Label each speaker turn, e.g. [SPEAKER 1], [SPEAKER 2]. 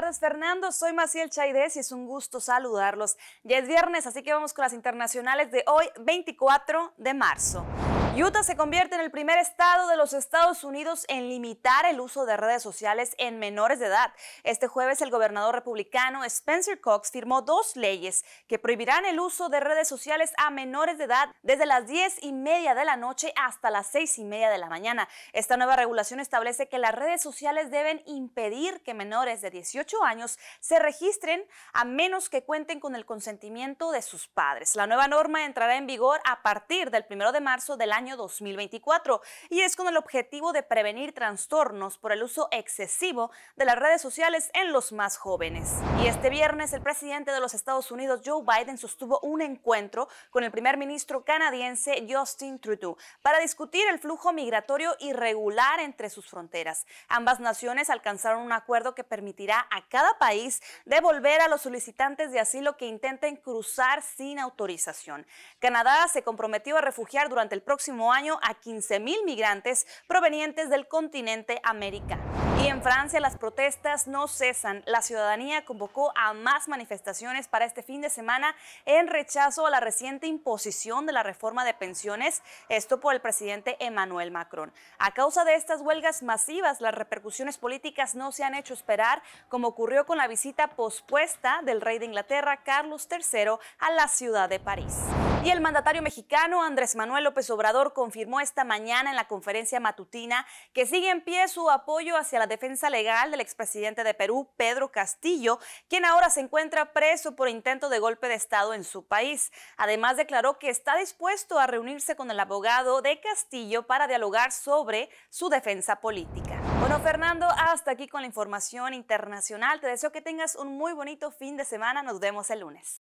[SPEAKER 1] tardes, Fernando. Soy Maciel Chaidez y es un gusto saludarlos. Ya es viernes, así que vamos con las internacionales de hoy, 24 de marzo. Utah se convierte en el primer estado de los Estados Unidos en limitar el uso de redes sociales en menores de edad. Este jueves el gobernador republicano Spencer Cox firmó dos leyes que prohibirán el uso de redes sociales a menores de edad desde las 10 y media de la noche hasta las 6 y media de la mañana. Esta nueva regulación establece que las redes sociales deben impedir que menores de 18 años se registren a menos que cuenten con el consentimiento de sus padres. La nueva norma entrará en vigor a partir del 1 de marzo del año año 2024 y es con el objetivo de prevenir trastornos por el uso excesivo de las redes sociales en los más jóvenes. Y este viernes el presidente de los Estados Unidos, Joe Biden, sostuvo un encuentro con el primer ministro canadiense Justin Trudeau para discutir el flujo migratorio irregular entre sus fronteras. Ambas naciones alcanzaron un acuerdo que permitirá a cada país devolver a los solicitantes de asilo que intenten cruzar sin autorización. Canadá se comprometió a refugiar durante el próximo año a 15.000 migrantes provenientes del continente americano. Y en Francia las protestas no cesan. La ciudadanía convocó a más manifestaciones para este fin de semana en rechazo a la reciente imposición de la reforma de pensiones, esto por el presidente Emmanuel Macron. A causa de estas huelgas masivas, las repercusiones políticas no se han hecho esperar, como ocurrió con la visita pospuesta del rey de Inglaterra, Carlos III, a la ciudad de París. Y el mandatario mexicano Andrés Manuel López Obrador confirmó esta mañana en la conferencia matutina que sigue en pie su apoyo hacia la defensa legal del expresidente de Perú, Pedro Castillo, quien ahora se encuentra preso por intento de golpe de Estado en su país. Además, declaró que está dispuesto a reunirse con el abogado de Castillo para dialogar sobre su defensa política. Bueno, Fernando, hasta aquí con la información internacional. Te deseo que tengas un muy bonito fin de semana. Nos vemos el lunes.